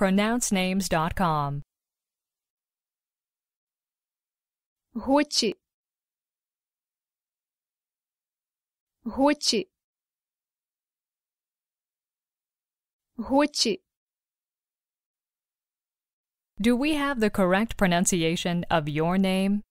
pronouncenames.com. Гочі. Гочі. Гочі. Do we have the correct pronunciation of your name?